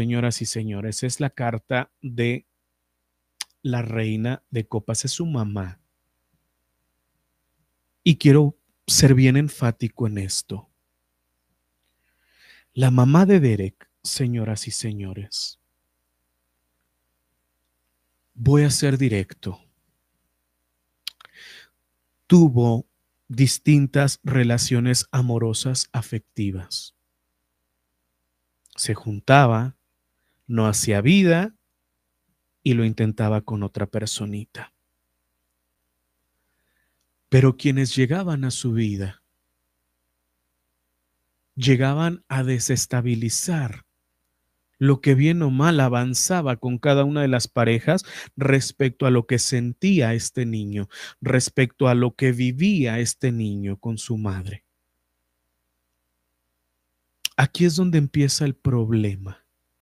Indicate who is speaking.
Speaker 1: señoras y señores, es la carta de la reina de copas, es su mamá. Y quiero ser bien enfático en esto. La mamá de Derek, señoras y señores, voy a ser directo, tuvo distintas relaciones amorosas afectivas. Se juntaba no hacía vida y lo intentaba con otra personita. Pero quienes llegaban a su vida llegaban a desestabilizar lo que bien o mal avanzaba con cada una de las parejas respecto a lo que sentía este niño, respecto a lo que vivía este niño con su madre. Aquí es donde empieza el problema.